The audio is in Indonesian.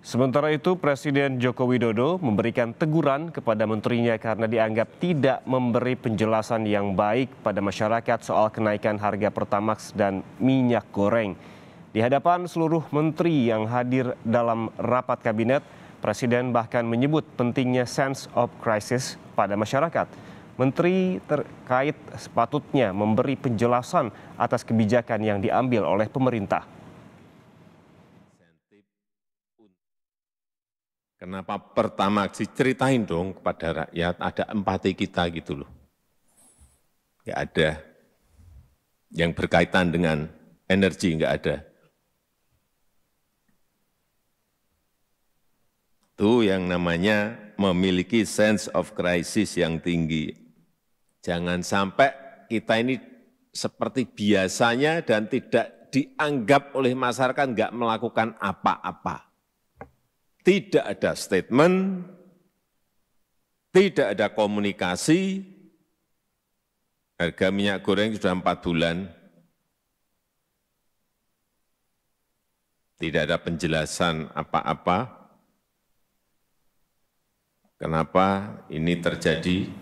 Sementara itu, Presiden Joko Widodo memberikan teguran kepada menterinya karena dianggap tidak memberi penjelasan yang baik pada masyarakat soal kenaikan harga Pertamax dan minyak goreng. Di hadapan seluruh menteri yang hadir dalam rapat kabinet, Presiden bahkan menyebut pentingnya sense of crisis pada masyarakat. Menteri terkait sepatutnya memberi penjelasan atas kebijakan yang diambil oleh pemerintah. Kenapa pertama ceritain dong kepada rakyat, ada empati kita gitu loh. Enggak ada. Yang berkaitan dengan energi enggak ada. Itu yang namanya memiliki sense of crisis yang tinggi. Jangan sampai kita ini seperti biasanya dan tidak dianggap oleh masyarakat enggak melakukan apa-apa tidak ada statement, tidak ada komunikasi, harga minyak goreng sudah empat bulan, tidak ada penjelasan apa-apa, kenapa ini terjadi,